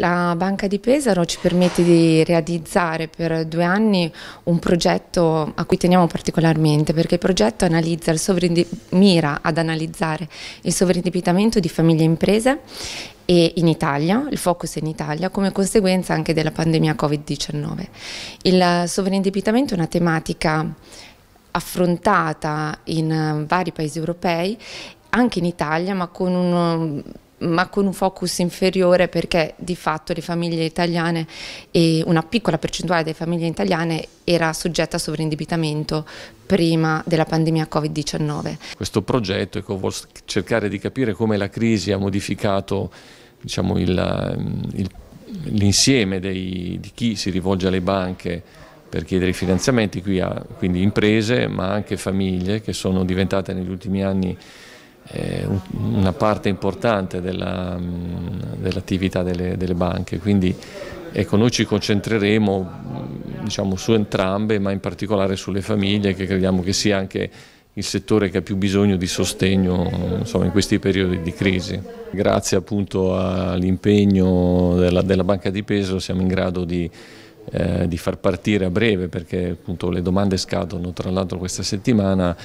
La Banca di Pesaro ci permette di realizzare per due anni un progetto a cui teniamo particolarmente perché il progetto il mira ad analizzare il sovraindebitamento di famiglie e imprese e in Italia, il focus è in Italia, come conseguenza anche della pandemia Covid-19. Il sovraindebitamento è una tematica affrontata in vari paesi europei, anche in Italia, ma con un ma con un focus inferiore perché di fatto le famiglie italiane e una piccola percentuale delle famiglie italiane era soggetta a sovraindebitamento prima della pandemia Covid-19. Questo progetto ecco, vuol cercare di capire come la crisi ha modificato diciamo, ehm, l'insieme di chi si rivolge alle banche per chiedere i finanziamenti, qui ha quindi imprese ma anche famiglie che sono diventate negli ultimi anni una parte importante della, mm, dell'attività delle, delle, banche, quindi ecco, noi ci concentreremo mm, diciamo, su entrambe, ma in particolare sulle famiglie che crediamo che sia anche il settore che ha più bisogno di sostegno insomma, in questi periodi di crisi. Grazie appunto all'impegno della, della Banca di Peso siamo in grado di eh, di far partire a breve, perché appunto le domande scadono tra l'altro questa settimana,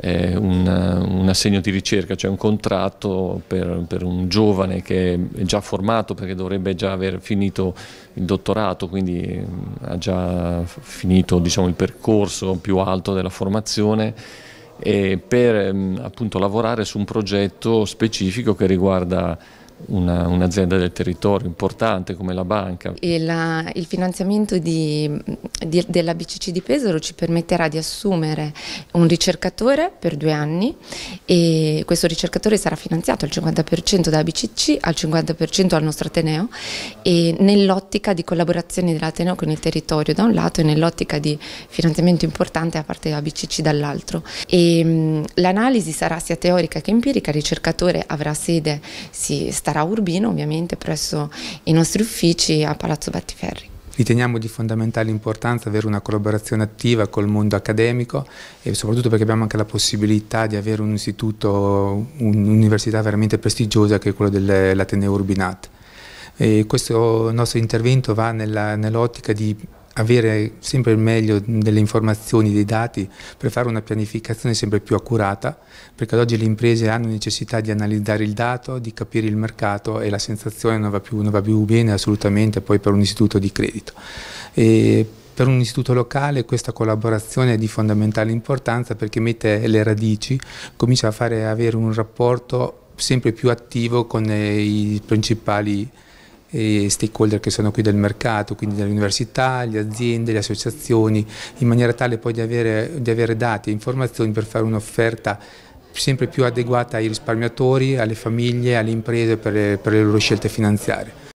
eh, un, un, assegno di ricerca, cioè un contratto per, per, un giovane che è già formato perché dovrebbe già aver finito il dottorato, quindi mm, ha già finito diciamo, il percorso più alto della formazione per mm, appunto lavorare su un progetto specifico che riguarda una, un'azienda del territorio importante come la banca. La, il finanziamento di di, della BCC di Pesaro ci permetterà di assumere un ricercatore per due anni e questo ricercatore sarà finanziato al 50% dalla BCC, al 50% al nostro Ateneo e nell'ottica di collaborazione dell'Ateneo con il territorio da un lato e nell'ottica di finanziamento importante a parte della BCC dall'altro. l'analisi sarà sia teorica che empirica, il ricercatore avrà sede, si starà a Urbino ovviamente presso i nostri uffici a Palazzo Battiferri. Riteniamo di fondamentale importanza avere una collaborazione attiva col mondo accademico e soprattutto perché abbiamo anche la possibilità di avere un istituto, un'università veramente prestigiosa che è quella dell'Ateneo Urbinat. E questo nostro intervento va nell'ottica di avere sempre il meglio delle informazioni, dei dati per fare una pianificazione sempre più accurata, perché ad oggi le imprese hanno necessità di analizzare il dato, di capire il mercato e la sensazione non va più, non va più bene assolutamente poi per un istituto di credito. E per un istituto locale questa collaborazione è di fondamentale importanza perché mette le radici, comincia a fare, avere un rapporto sempre più attivo con eh, i principali stakeholder che sono qui del mercato, quindi le università, le aziende, le associazioni, in maniera tale poi di avere, di avere dati e informazioni per fare un'offerta sempre più adeguata ai risparmiatori, alle famiglie, alle imprese per le, per le loro scelte finanziarie.